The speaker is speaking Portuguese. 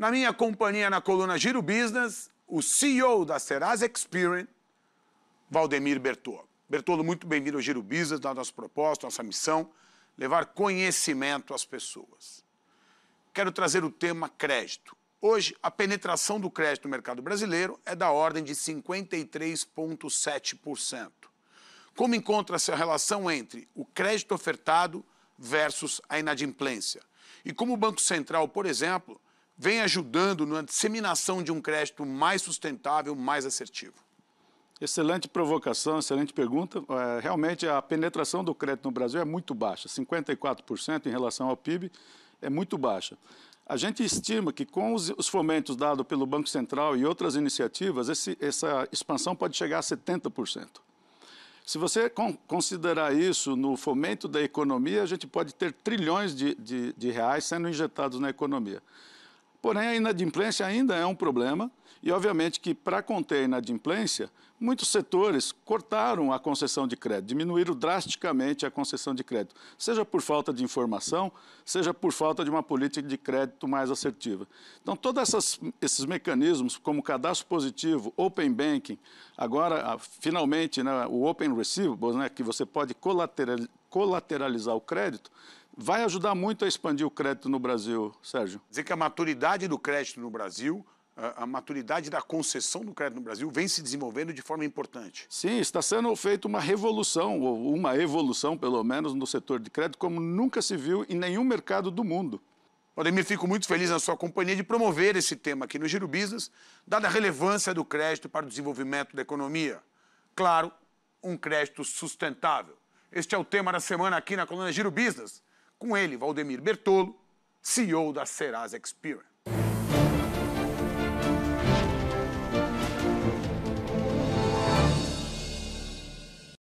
Na minha companhia, na coluna Giro Business, o CEO da Serasa Experience, Valdemir Bertolo. Bertolo, muito bem-vindo ao Giro Business, da nossa proposta, nossa missão, levar conhecimento às pessoas. Quero trazer o tema crédito. Hoje, a penetração do crédito no mercado brasileiro é da ordem de 53,7%. Como encontra-se a relação entre o crédito ofertado versus a inadimplência? E como o Banco Central, por exemplo, vem ajudando na disseminação de um crédito mais sustentável, mais assertivo? Excelente provocação, excelente pergunta. É, realmente, a penetração do crédito no Brasil é muito baixa, 54% em relação ao PIB, é muito baixa. A gente estima que com os, os fomentos dados pelo Banco Central e outras iniciativas, esse, essa expansão pode chegar a 70%. Se você considerar isso no fomento da economia, a gente pode ter trilhões de, de, de reais sendo injetados na economia. Porém, a inadimplência ainda é um problema e, obviamente, que para conter a inadimplência, muitos setores cortaram a concessão de crédito, diminuíram drasticamente a concessão de crédito, seja por falta de informação, seja por falta de uma política de crédito mais assertiva. Então, todos esses mecanismos, como cadastro positivo, Open Banking, agora, finalmente, né, o Open Receivables, né, que você pode colateral, colateralizar o crédito, vai ajudar muito a expandir o crédito no Brasil, Sérgio. Dizer que a maturidade do crédito no Brasil a maturidade da concessão do crédito no Brasil vem se desenvolvendo de forma importante. Sim, está sendo feita uma revolução, ou uma evolução, pelo menos, no setor de crédito, como nunca se viu em nenhum mercado do mundo. me fico muito feliz na sua companhia de promover esse tema aqui no Giro Business, dada a relevância do crédito para o desenvolvimento da economia. Claro, um crédito sustentável. Este é o tema da semana aqui na coluna Giro Business. Com ele, Valdemir Bertolo, CEO da Serasa Experian.